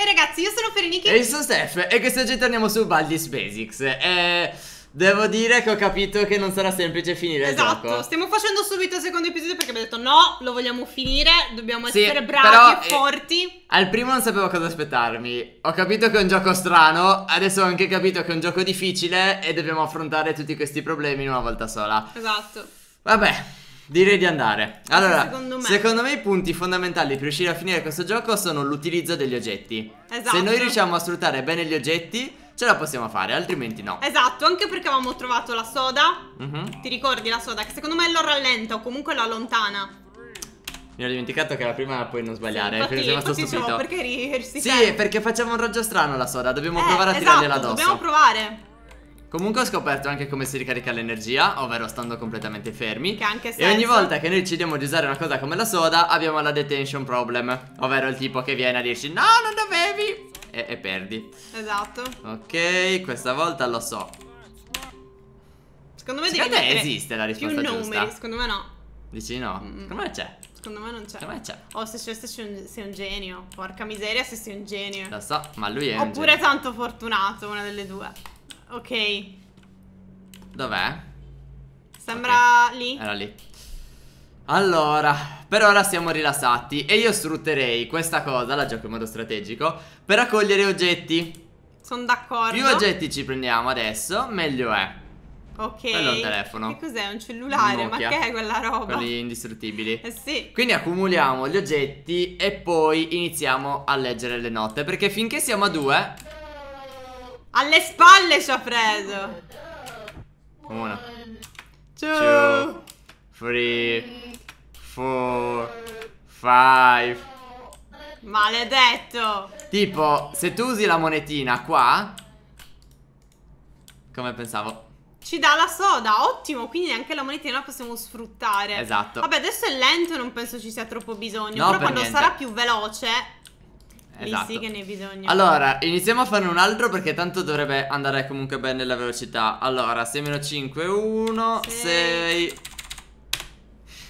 E eh, ragazzi, io sono Fereniki E io sono Steph e questo oggi torniamo su Baldi's Basics E... Devo dire che ho capito che non sarà semplice finire esatto, il gioco. Esatto, stiamo facendo subito il secondo episodio perché abbiamo detto no, lo vogliamo finire, dobbiamo sì, essere bravi e eh, forti. Eh, al primo non sapevo cosa aspettarmi. Ho capito che è un gioco strano, adesso ho anche capito che è un gioco difficile e dobbiamo affrontare tutti questi problemi in una volta sola. Esatto. Vabbè, Direi di andare. Allora, secondo me. secondo me. i punti fondamentali per riuscire a finire questo gioco sono l'utilizzo degli oggetti. Esatto. Se noi esatto. riusciamo a sfruttare bene gli oggetti, ce la possiamo fare, altrimenti no. Esatto, anche perché avevamo trovato la soda. Uh mhm. -huh. Ti ricordi la soda? Che secondo me lo rallenta o comunque lo allontana. Mi ero dimenticato che la prima puoi non sbagliare. Sì, infatti, infatti stupito. Diciamo perché riesci? Sì, perché facciamo un raggio strano la soda. Dobbiamo eh, provare a esatto, tirargliela addosso. Dobbiamo provare. Comunque ho scoperto anche come si ricarica l'energia, ovvero stando completamente fermi. Che anche senso. E ogni volta che noi decidiamo di usare una cosa come la soda, abbiamo la detention problem, ovvero il tipo che viene a dirci no, non dovevi, e, e perdi. Esatto. Ok, questa volta lo so. Secondo me secondo devi mettere esiste la risposta più numeri, giusta. secondo me no. Dici no? Come c'è? Secondo me non c'è. Come c'è. Oh, se c'è, se sei un genio. Porca miseria, se sei un genio. Lo so, ma lui è Oppure un genio. Oppure tanto fortunato, una delle due. Ok. Dov'è? Sembra okay. lì. Era lì. Allora, per ora siamo rilassati e io sfrutterei questa cosa, la gioco in modo strategico, per raccogliere oggetti. Sono d'accordo. Più oggetti ci prendiamo adesso, meglio è. Ok. Quello è un telefono. Che cos'è? Un cellulare? Un Ma che è quella roba? Quelli indistruttibili. Eh sì. Quindi accumuliamo gli oggetti e poi iniziamo a leggere le note, perché finché siamo a due alle spalle ci ha preso. Una. Two. Three. Four. Five. Maledetto. Tipo, se tu usi la monetina qua. Come pensavo. Ci dà la soda, ottimo, quindi anche la monetina la possiamo sfruttare Esatto Vabbè adesso è lento non penso ci sia troppo bisogno no, Però per quando niente. sarà più veloce esatto. sì che ne hai bisogno Allora, iniziamo a farne un altro perché tanto dovrebbe andare comunque bene la velocità. Allora, 6 meno 5, 1, 6...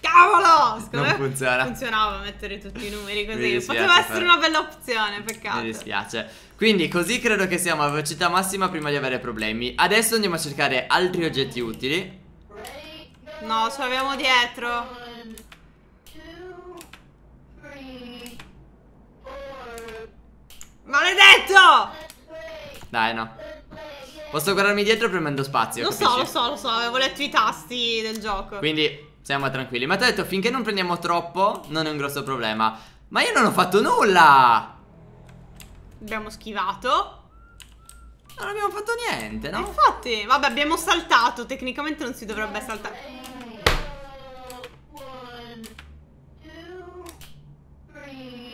Cavolo! Secondo non funziona. Funzionava mettere tutti i numeri così. Poteva essere una bella opzione, peccato. Mi dispiace. Quindi così credo che siamo a velocità massima prima di avere problemi. Adesso andiamo a cercare altri oggetti utili. No, ce l'abbiamo dietro. Maledetto! Dai, no. Posso guardarmi dietro premendo spazio. Lo capisci? so, lo so, lo so. Avevo letto i tasti del gioco. Quindi siamo tranquilli. Ma ti ho detto, finché non prendiamo troppo, non è un grosso problema. Ma io non ho fatto nulla! Abbiamo schivato. Non abbiamo fatto niente, no? Infatti, vabbè, abbiamo saltato. Tecnicamente non si dovrebbe saltare.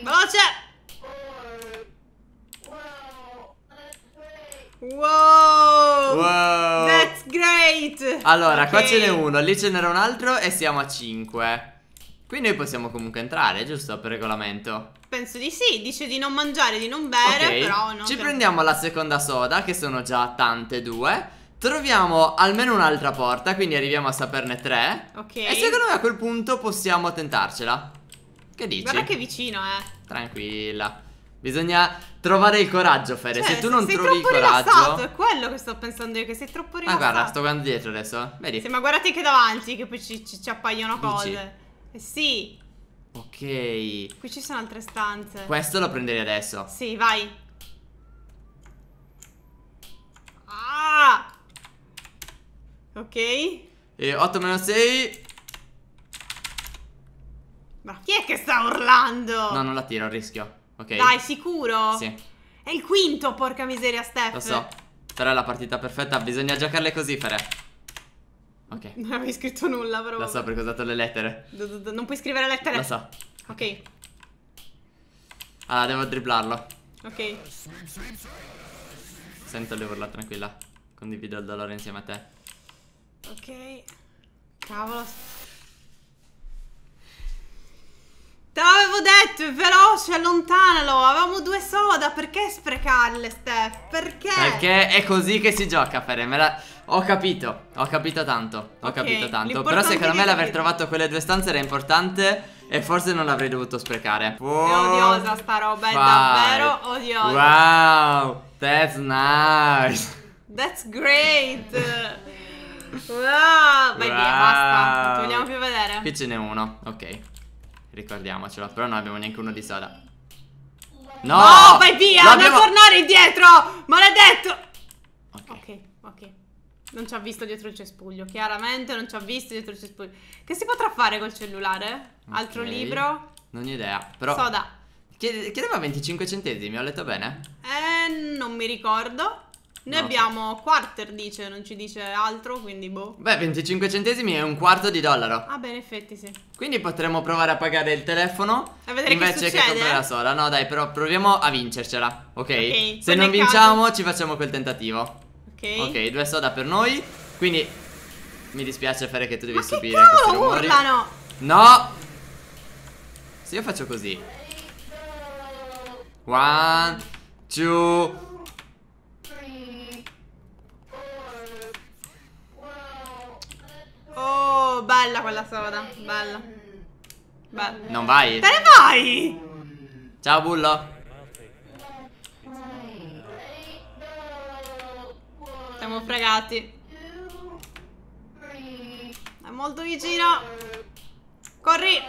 Veloce! Wow! Wow! That's great! Allora, okay. qua ce n'è uno, lì ce n'era un altro e siamo a 5. Qui noi possiamo comunque entrare, giusto? Per regolamento. Penso di sì, dice di non mangiare, di non bere, okay. però no. Ci per... prendiamo la seconda soda, che sono già tante due. Troviamo almeno un'altra porta, quindi arriviamo a saperne tre. Ok. E secondo me a quel punto possiamo tentarcela. Che dici? Guarda che vicino, eh. Tranquilla. Bisogna trovare il coraggio, Fede. Cioè, se tu non trovi il coraggio. Rilassato. È quello che sto pensando io, che sei troppo rilassato. Ma guarda, sto guardando dietro adesso. Vedi. Sì, ma guardati anche davanti, che poi ci, ci, ci appaiono Dici. cose. Eh, sì. Ok. Qui ci sono altre stanze. Questo lo prenderei adesso. Sì, vai. Ah! Ok. E 8 meno 6. Ma chi è che sta urlando? No, non la tiro, rischio. Ok. Dai, sicuro? Sì. È il quinto, porca miseria, Steph. Lo so. Però è la partita perfetta, bisogna giocarle così, Fere. Ok. Non avevi scritto nulla, però. Lo so perché ho usato le lettere. non puoi scrivere lettere. Lo so. Ok. Allora, devo dribblarlo. Ok. Sento le urla, tranquilla. Condivido il dolore insieme a te. Ok. Cavolo. Te l'avevo detto, è veloce, allontanalo. Avevamo due soda, perché sprecarle, Steph? Perché? Perché è così che si gioca, Feremela. Ho capito, ho capito tanto, ho okay, capito tanto. Però secondo me l'aver trovato quelle due stanze era importante e forse non l'avrei dovuto sprecare. Wow. È odiosa sta roba, è davvero odiosa. Wow, that's nice. That's great. Wow, vai wow. via, basta. Non ti vogliamo più vedere. Qui ce n'è uno, ok. Ricordiamocelo, però non abbiamo neanche uno di soda. No! No, vai via! Devo tornare indietro! Maledetto! Ok, ok. Non ci ha visto dietro il cespuglio, chiaramente non ci ha visto dietro il cespuglio. Che si potrà fare col cellulare? Okay. Altro libro? Non ho idea, però... Soda. Chiedeva 25 centesimi, ho letto bene? Eh, non mi ricordo. Noi abbiamo quarter, dice, non ci dice altro, quindi boh. Beh, 25 centesimi è un quarto di dollaro. Ah, beh, in effetti sì. Quindi potremmo provare a pagare il telefono a vedere invece che, che comprare la eh? sola. No, dai, però proviamo a vincercela, ok? okay Se non vinciamo caso. ci facciamo quel tentativo. Ok. Ok, due soda per noi. Quindi mi dispiace fare che tu devi Ma subire che cavolo, questi urlano! No! Se io faccio così. One, two... bella quella soda. Bella. Bella. Non vai. Te ne vai! Ciao, Bullo. Siamo fregati. È molto vicino. Corri.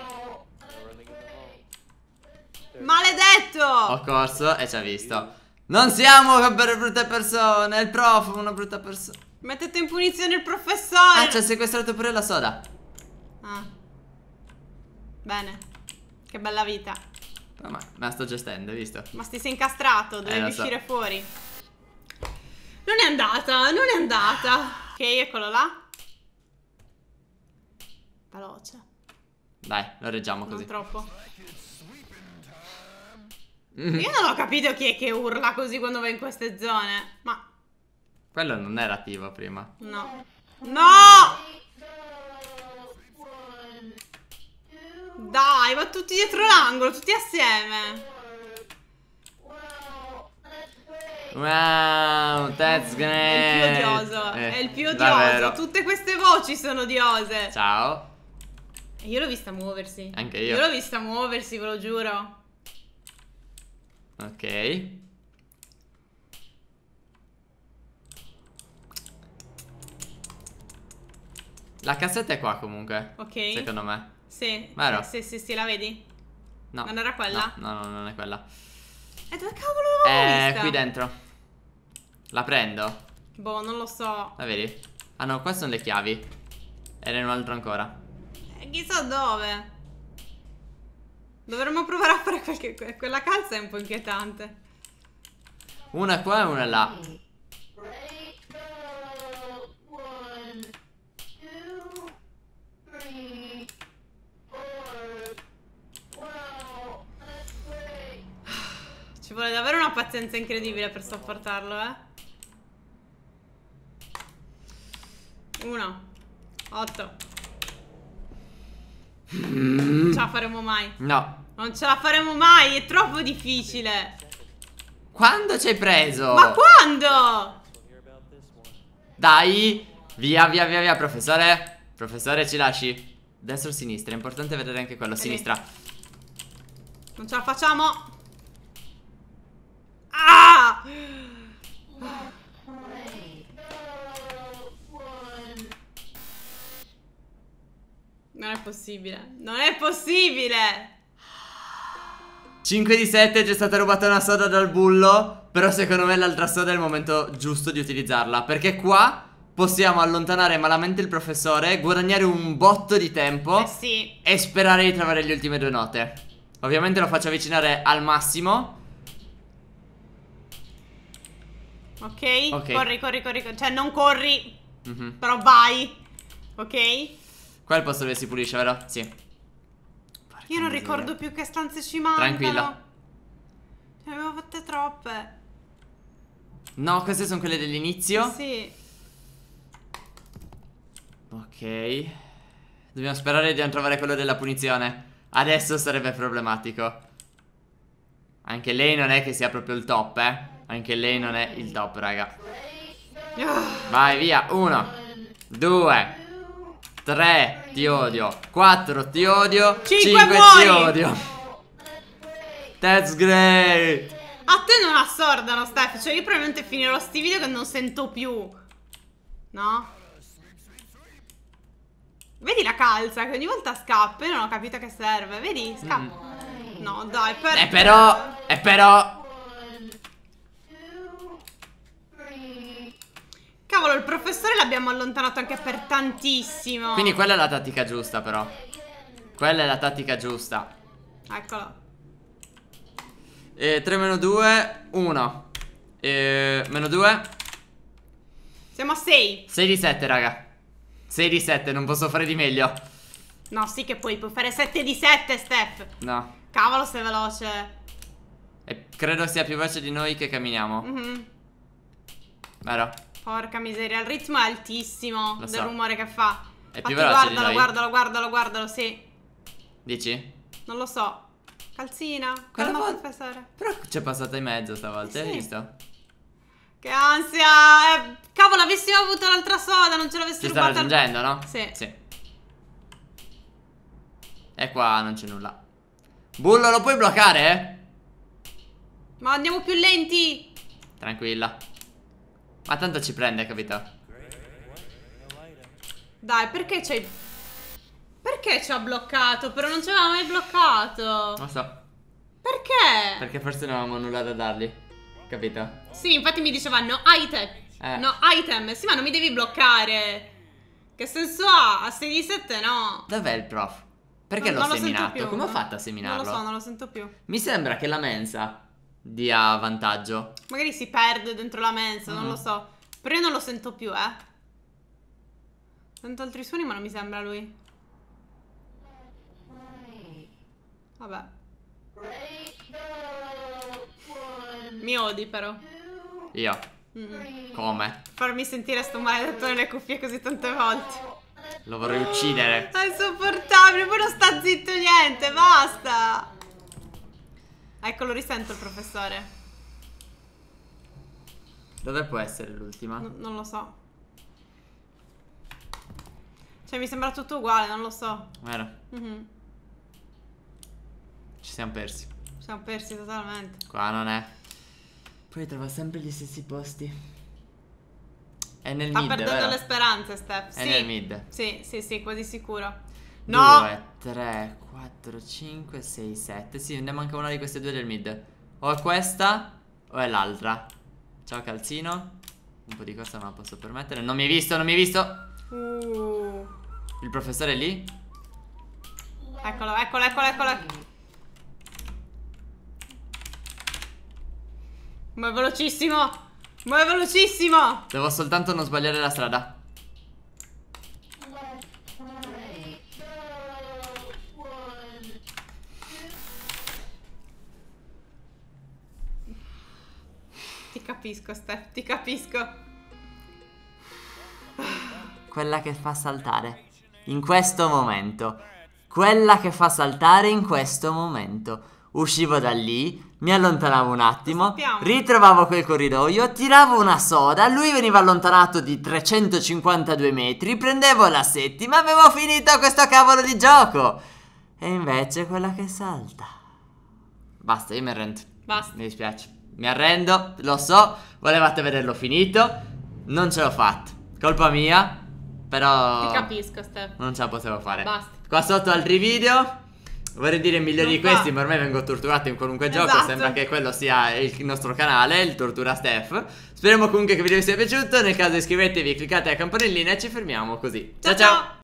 Maledetto! Ho corso e ci ha visto. Non siamo per brutte persone. Il prof è una brutta persona. Mettete in punizione il professore! Ah, ci cioè, ha sequestrato pure la soda. Ah. Bene. Che bella vita. Oh, ma, la sto gestendo, hai visto? Ma ti sei incastrato, dovevi eh, so. uscire fuori. Non è andata, non è andata. Ok, eccolo là. Veloce. Dai, lo reggiamo così. Non troppo. Mm. Io non ho capito chi è che urla così quando va in queste zone. Ma quello non era attivo prima. No. No! Dai, ma tutti dietro l'angolo, tutti assieme. Wow, that's great. È il più odioso. Eh, è il più odioso. Davvero. Tutte queste voci sono odiose. Ciao. Io l'ho vista muoversi. Anche io. Io l'ho vista muoversi, ve lo giuro. Ok. La cassetta è qua comunque. Ok. Secondo me. Sì. Vero? Sì, sì, sì, la vedi? No. Non era quella? No, no, no non è quella. E eh, dove cavolo l'avevo eh, vista? qui dentro. La prendo. Boh, non lo so. La vedi? Ah no, qua sono le chiavi. Era in un altro ancora. Eh, chissà dove. Dovremmo provare a fare qualche... Quella calza è un po' inquietante. Una qua e una là. vuole davvero una pazienza incredibile per sopportarlo, eh. Uno. Otto. Non ce la faremo mai. No. Non ce la faremo mai, è troppo difficile. Quando ci hai preso? Ma quando? Dai. Via, via, via, via, professore. Professore, ci lasci. Destra o sinistra? È importante vedere anche quello. Sinistra. Non ce la facciamo. Ah! Non è possibile. Non è possibile! 5 di 7 è stata rubata una soda dal bullo. Però secondo me l'altra soda è il momento giusto di utilizzarla. Perché qua possiamo allontanare malamente il professore, guadagnare un botto di tempo. Eh sì. E sperare di trovare le ultime due note. Ovviamente lo faccio avvicinare al massimo. Ok? Ok. Corri, corri, corri, corri. Cioè, non corri, mm -hmm. però vai. Ok? Qua è il posto dove si pulisce, vero? Sì. Porca Io non miseria. ricordo più che stanze ci mancano. Tranquilla. Ne cioè, avevo fatte troppe. No, queste sono quelle dell'inizio. Sì. Ok. Dobbiamo sperare di non trovare quello della punizione. Adesso sarebbe problematico. Anche lei non è che sia proprio il top, eh. Anche lei non è il top, raga Vai, via Uno Due Tre Ti odio Quattro Ti odio Cinque, Cinque Ti odio That's great A te non assordano, Steph Cioè io probabilmente finirò sti video che non sento più No? Vedi la calza che ogni volta scappa e non ho capito che serve Vedi? Scappa mm. No, dai, per... Eh però... E eh, però... Cavolo, il professore l'abbiamo allontanato anche per tantissimo. Quindi quella è la tattica giusta, però. Quella è la tattica giusta. Eccolo. Eh, 3 meno 2, 1. Eh, meno 2. Siamo a 6. 6 di 7, raga. 6 di 7, non posso fare di meglio. No, sì che puoi, puoi fare 7 di 7, Steph. No. Cavolo, sei veloce. E credo sia più veloce di noi che camminiamo. Mm -hmm. Vero? Porca miseria, il ritmo è altissimo Lo del rumore che fa. È Infatti, più veloce guardalo, guardalo, guardalo, guardalo, sì. Dici? Non lo so. Calzina. Calma, po- professore. Però c'è passata in mezzo stavolta, eh hai visto? Che ansia! Eh, cavolo, avessimo avuto l'altra soda, non ce l'avessimo rubata. Ci sta raggiungendo, no? Sì. Sì. E qua non c'è nulla. Bullo, lo puoi bloccare? Eh? Ma andiamo più lenti. Tranquilla. Ma tanto ci prende, capito? Dai, perché c'hai... Perché ci ha bloccato? Però non ci aveva mai bloccato. Non so. Perché? Perché forse non avevamo nulla da dargli. Capito? Sì, infatti mi diceva no item. Eh. No item. Sì, ma non mi devi bloccare. Che senso ha? A 6 di 7 no. Dov'è il prof? Perché l'ho seminato? Più, Come ho fatto a seminarlo? Non lo so, non lo sento più. Mi sembra che la mensa dia vantaggio. Magari si perde dentro la mensa, mm. non lo mm. so. Però io non lo sento più, eh. Sento altri suoni, ma non mi sembra lui. Vabbè. Mi odi, però. Io? Mm. Come? Farmi sentire sto maledetto nelle cuffie così tante volte. Lo vorrei uccidere. È insopportabile, poi non sta zitto niente, basta. Ecco, lo risento il professore. Dove può essere l'ultima? No, non lo so. Cioè, mi sembra tutto uguale, non lo so. Vero. Mm -hmm. Ci siamo persi. Ci siamo persi totalmente. Qua non è. Poi trova sempre gli stessi posti. È nel Sta mid. Sta perdendo vero? le speranze, Steph. È sì. nel mid. Sì, sì, sì, quasi sicuro. No! 2, 3, 4, 5, 6, 7 Sì, ne manca una di queste due del mid O è questa o è l'altra Ciao calzino Un po' di cosa non la posso permettere Non mi hai visto, non mi hai visto uh. Il professore è lì? Eccolo, eccolo, eccolo, eccolo Ma è velocissimo Ma è velocissimo Devo soltanto non sbagliare la strada Ti capisco, Steph, ti capisco. Quella che fa saltare. In questo momento. Quella che fa saltare in questo momento. Uscivo da lì, mi allontanavo un attimo, ritrovavo quel corridoio, tiravo una soda, lui veniva allontanato di 352 metri, prendevo la settima, avevo finito questo cavolo di gioco. E invece quella che salta. Basta, io Basta. Mi dispiace. Mi arrendo, lo so, volevate vederlo finito, non ce l'ho fatta. Colpa mia, però... Ti capisco, Steph. Non ce la potevo fare. Basta. Qua sotto altri video. Vorrei dire migliori di questi, ma ormai vengo torturato in qualunque esatto. gioco. Sembra che quello sia il nostro canale, il Tortura Steph. Speriamo comunque che il video vi sia piaciuto. Nel caso iscrivetevi, cliccate la campanellina e ci fermiamo così. ciao! ciao. ciao.